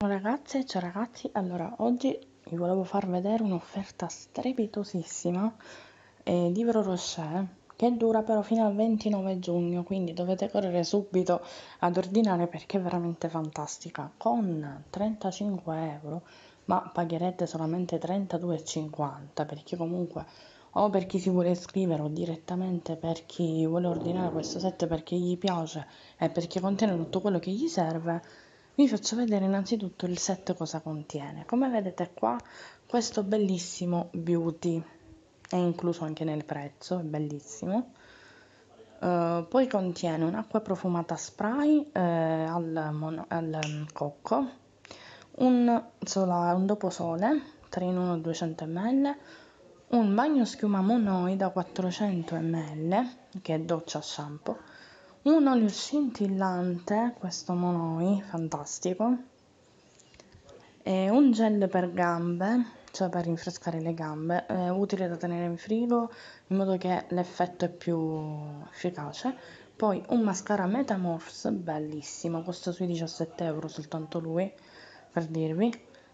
Ciao ragazze, ciao ragazzi, allora oggi vi volevo far vedere un'offerta strepitosissima eh, di Vero Rocher che dura però fino al 29 giugno, quindi dovete correre subito ad ordinare perché è veramente fantastica. Con 35 euro, ma pagherete solamente 32,50 perché comunque o per chi si vuole iscrivere o direttamente per chi vuole ordinare questo set perché gli piace e perché contiene tutto quello che gli serve vi faccio vedere innanzitutto il set cosa contiene come vedete qua questo bellissimo beauty è incluso anche nel prezzo è bellissimo uh, poi contiene un'acqua profumata spray eh, al, al, mm, cocco un, sola, un doposole 3 in 1 200 ml un bagno schiuma monoida 400 ml che è doccia shampoo un olio scintillante, questo Monoi, fantastico, e un gel per gambe, cioè per rinfrescare le gambe, è eh, utile da tenere in frigo in modo che l'effetto è più efficace. Poi un mascara Metamorphs, bellissimo, costa sui 17 euro soltanto lui, per dirvi,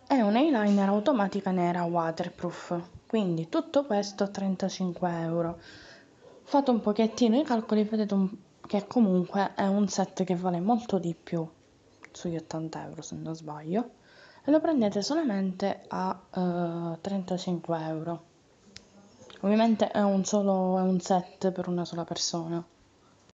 e un eyeliner automatica nera waterproof, quindi tutto questo a 35 euro. Fate un pochettino i calcoli, vedete un che comunque è un set che vale molto di più sugli 80 euro se non sbaglio e lo prendete solamente a eh, 35 euro ovviamente è un solo è un set per una sola persona